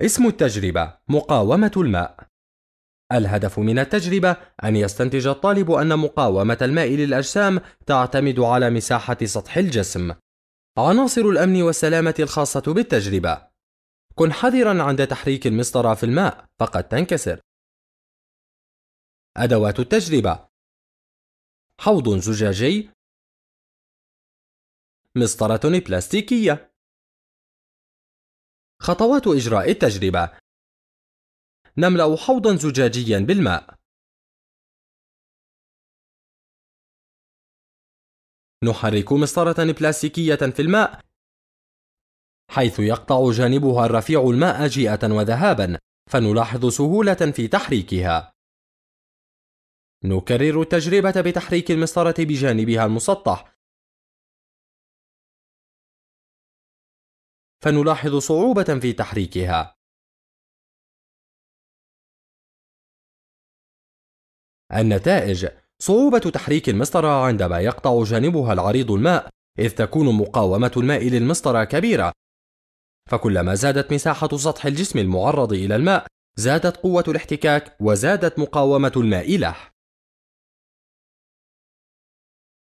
اسم التجربة مقاومة الماء الهدف من التجربة أن يستنتج الطالب أن مقاومة الماء للأجسام تعتمد على مساحة سطح الجسم. عناصر الأمن والسلامة الخاصة بالتجربة كن حذرا عند تحريك المسطرة في الماء فقد تنكسر. أدوات التجربة حوض زجاجي مسطرة بلاستيكية خطوات إجراء التجربة نملأ حوضا زجاجيا بالماء نحرك مسطرة بلاستيكية في الماء حيث يقطع جانبها الرفيع الماء جيئة وذهابا فنلاحظ سهولة في تحريكها نكرر التجربة بتحريك المسطرة بجانبها المسطح فنلاحظ صعوبة في تحريكها. النتائج صعوبة تحريك المسطرة عندما يقطع جانبها العريض الماء إذ تكون مقاومة الماء للمسطرة كبيرة فكلما زادت مساحة سطح الجسم المعرض إلى الماء زادت قوة الاحتكاك وزادت مقاومة الماء له